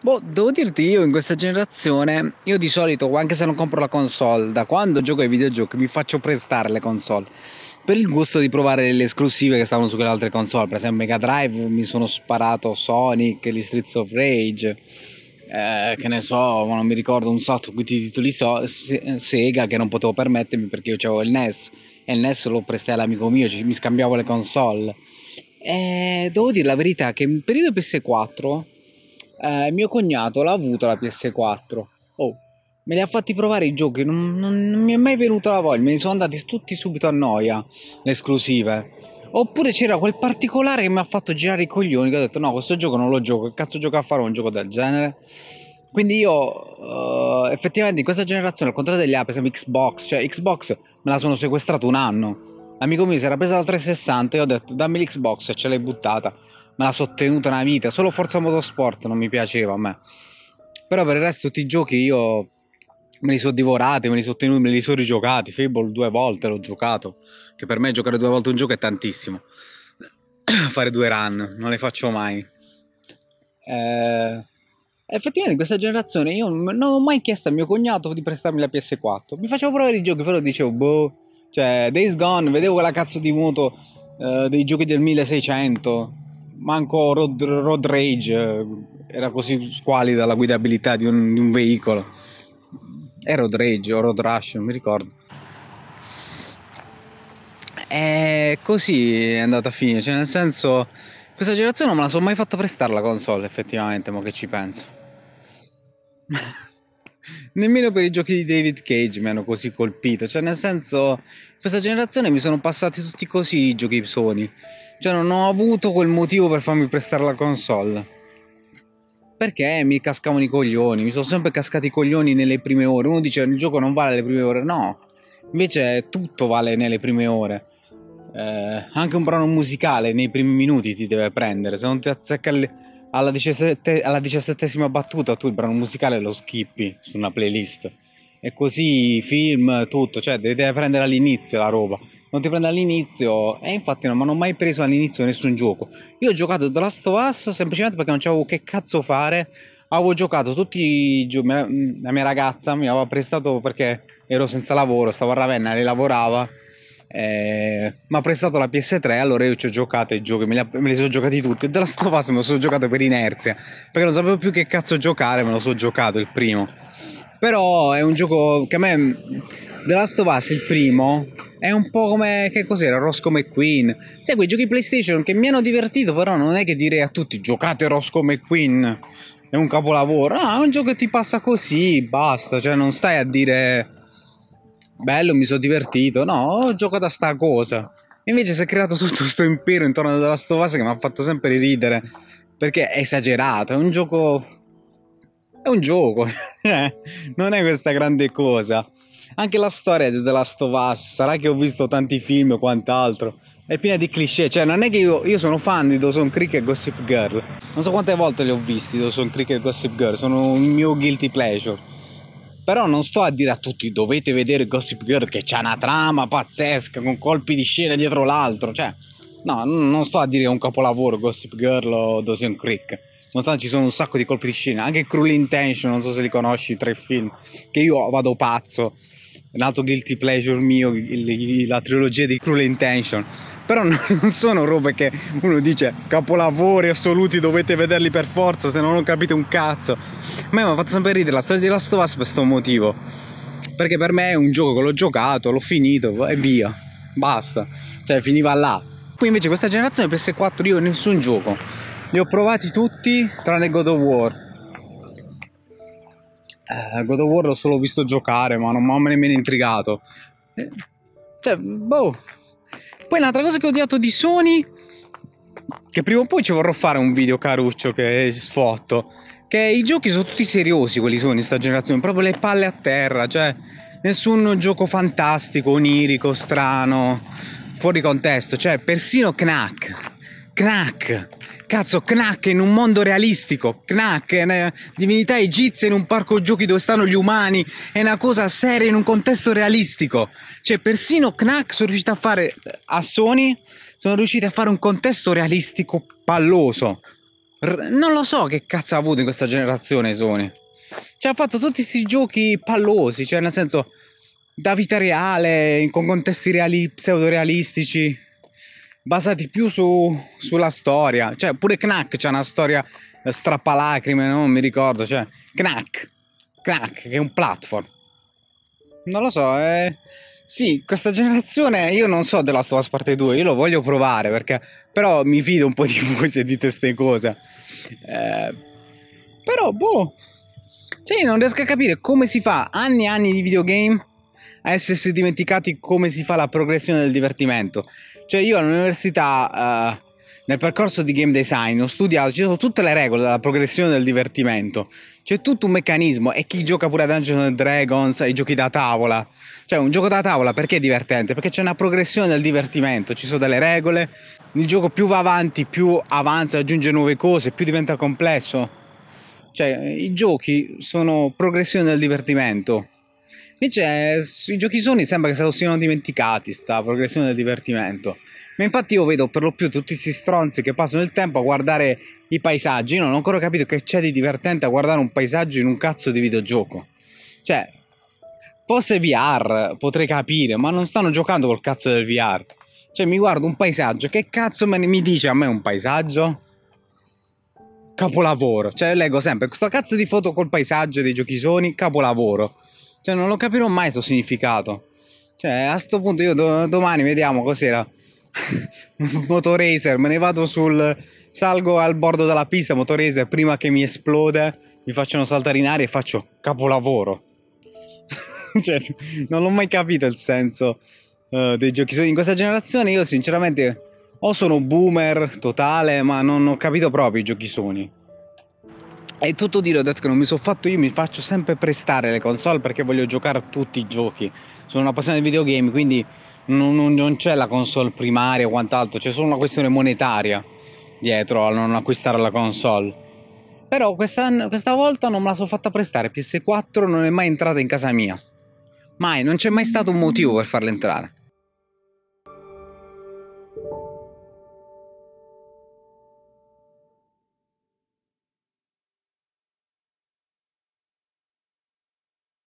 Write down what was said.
Boh, devo dirti io in questa generazione, io di solito, anche se non compro la console, da quando gioco ai videogiochi mi faccio prestare le console. Per il gusto di provare le esclusive che stavano su quelle altre console, per esempio Mega Drive mi sono sparato Sonic, gli Streets of Rage, eh, che ne so, non mi ricordo un sacco di titoli so- Sega che non potevo permettermi perché io avevo il NES e il NES lo prestai all'amico mio, cioè mi scambiavo le console. E eh, devo dire la verità che in periodo PS4 eh, mio cognato l'ha avuto la PS4. Oh, me li ha fatti provare i giochi, non, non, non mi è mai venuta la voglia, me ne sono andati tutti subito a noia, le esclusive. Oppure c'era quel particolare che mi ha fatto girare i coglioni, che ho detto no, questo gioco non lo gioco, che cazzo gioco a fare un gioco del genere? Quindi io uh, effettivamente in questa generazione, al contrario degli app, esempio Xbox, cioè Xbox me la sono sequestrato un anno. L'amico mio si era presa la 360 e ho detto dammi l'Xbox ce l'hai buttata me l'ha sottenuta una vita. Solo Forza Motorsport non mi piaceva a me. Però per il resto tutti i giochi io me li sono divorati, me li sono tenuti, me li sono rigiocati. Fable due volte l'ho giocato, che per me giocare due volte un gioco è tantissimo. Fare due run, non le faccio mai. Eh, effettivamente in questa generazione io non ho mai chiesto a mio cognato di prestarmi la PS4. Mi facevo provare i giochi, però dicevo, boh, cioè Days Gone, vedevo quella cazzo di moto eh, dei giochi del 1600 manco road, road rage eh, era così squalida la guidabilità di un, di un veicolo. È road rage o road rush, non mi ricordo. E così è andata a finire, cioè nel senso questa generazione non me la sono mai fatta prestare la console effettivamente, mo che ci penso. nemmeno per i giochi di David Cage mi hanno così colpito. Cioè, nel senso, questa generazione mi sono passati tutti così i giochi Sony. Cioè, non ho avuto quel motivo per farmi prestare la console. Perché mi cascavano i coglioni, mi sono sempre cascati i coglioni nelle prime ore. Uno dice il gioco non vale le prime ore, no. Invece tutto vale nelle prime ore. Eh, anche un brano musicale nei primi minuti ti deve prendere, se non ti azzecca le alla, diciassette, alla diciassettesima battuta tu il brano musicale lo skippi su una playlist e così film, tutto, cioè devi, devi prendere all'inizio la roba. Non ti prende all'inizio, e infatti non mi hanno mai preso all'inizio nessun gioco. Io ho giocato The Last of Us semplicemente perché non c'avevo che cazzo fare. Avevo giocato tutti i giorni. la mia ragazza mi aveva prestato perché ero senza lavoro, stavo a Ravenna, lei lavorava eh, ha prestato la PS3, allora io ci ho giocato i giochi, me li, me li sono giocati tutti. E della Stofas me lo sono giocato per inerzia, perché non sapevo più che cazzo giocare, me lo sono giocato il primo. Però è un gioco che a me, The Last of Us, il primo, è un po' come, che cos'era, Roscoe McQueen. Sai, quei giochi PlayStation che mi hanno divertito, però non è che dire a tutti, giocate Roscoe McQueen, è un capolavoro. Ah, è un gioco che ti passa così, basta, cioè non stai a dire bello, mi sono divertito, no, ho giocato a sta cosa. Invece si è creato tutto questo impero intorno alla Last of Us che mi ha fatto sempre ridere, perché è esagerato, è un gioco... è un gioco, eh, non è questa grande cosa. Anche la storia di The Last of Us, sarà che ho visto tanti film e quant'altro, è piena di cliché, cioè non è che io, io sono fan di Dawson Creek e Gossip Girl, non so quante volte li ho visti Dawson Creek e Gossip Girl, sono un mio guilty pleasure però non sto a dire a tutti dovete vedere Gossip Girl che c'è una trama pazzesca con colpi di scena dietro l'altro, cioè no, non sto a dire che è un capolavoro Gossip Girl o Dawson Creek nonostante ci sono un sacco di colpi di scena, anche Cruel Intention, non so se li conosci, tre film, che io vado pazzo, un altro guilty pleasure mio, la trilogia di Cruel Intention, però non sono robe che uno dice capolavori assoluti, dovete vederli per forza, se no non capite un cazzo. A me mi ha fatto sempre ridere la storia di Last of Us per questo motivo, perché per me è un gioco che l'ho giocato, l'ho finito e via, basta, cioè finiva là. Qui invece questa generazione PS4 io ho nessun gioco li ho provati tutti tranne God of War. Eh, God of War l'ho solo visto giocare, ma non mi ha nemmeno intrigato. Eh, cioè, boh. Poi un'altra cosa che ho odiato di Sony, che prima o poi ci vorrò fare un video caruccio che sfotto, che i giochi sono tutti seriosi quelli sono in sta generazione, proprio le palle a terra, cioè nessun gioco fantastico, onirico, strano, fuori contesto, cioè persino Knack Knack, cazzo, Knack in un mondo realistico, Knack è una divinità egizia in un parco giochi dove stanno gli umani, è una cosa seria in un contesto realistico. Cioè, persino Knack sono riusciti a fare a Sony, sono riusciti a fare un contesto realistico palloso. R- non lo so che cazzo ha avuto in questa generazione Sony. Cioè, ha fatto tutti questi giochi pallosi, cioè nel senso da vita reale, con contesti reali, pseudo realistici basati più su, sulla storia. Cioè, pure Knack c'è una storia eh, strappalacrime, non mi ricordo. Cioè, Knack, Knack, che è un platform. Non lo so, eh. Sì, questa generazione io non so della Last parte 2, io lo voglio provare perché però mi fido un po' di voi se dite ste cose. Eh, però boh, cioè non riesco a capire come si fa anni e anni di videogame a essersi dimenticati come si fa la progressione del divertimento. Cioè io all'università, eh, nel percorso di game design, ho studiato, ci sono tutte le regole della progressione del divertimento. C'è tutto un meccanismo e chi gioca pure a Dungeons and Dragons, ai giochi da tavola. Cioè un gioco da tavola perché è divertente? Perché c'è una progressione del divertimento, ci sono delle regole, il gioco più va avanti, più avanza, aggiunge nuove cose, più diventa complesso. Cioè i giochi sono progressione del divertimento. Invece eh, i giochi Sony sembra che se lo siano dimenticati sta progressione del divertimento. Ma infatti io vedo per lo più tutti questi stronzi che passano il tempo a guardare i paesaggi. Io non ho ancora capito che c'è di divertente a guardare un paesaggio in un cazzo di videogioco. Cioè, fosse VR potrei capire, ma non stanno giocando col cazzo del VR. Cioè, mi guardo un paesaggio, che cazzo ne, mi dice a me un paesaggio? Capolavoro. Cioè, leggo sempre, questo cazzo di foto col paesaggio dei giochi Sony, capolavoro. Cioè, non lo capirò mai questo significato. Cioè, a sto punto io do- domani vediamo cos'era. Motor me ne vado sul... Salgo al bordo della pista, Motor prima che mi esplode, mi facciano saltare in aria e faccio capolavoro. cioè, non l'ho mai capito il senso uh, dei giochi. In questa generazione io sinceramente o sono boomer totale, ma non ho capito proprio i giochi Sony è tutto dire, ho detto che non mi sono fatto io, mi faccio sempre prestare le console perché voglio giocare a tutti i giochi. Sono una passione di videogame, quindi non, non, non c'è la console primaria o quant'altro, c'è solo una questione monetaria dietro a non acquistare la console. Però questa volta non me la sono fatta prestare, PS4 non è mai entrata in casa mia. Mai, non c'è mai stato un motivo per farla entrare.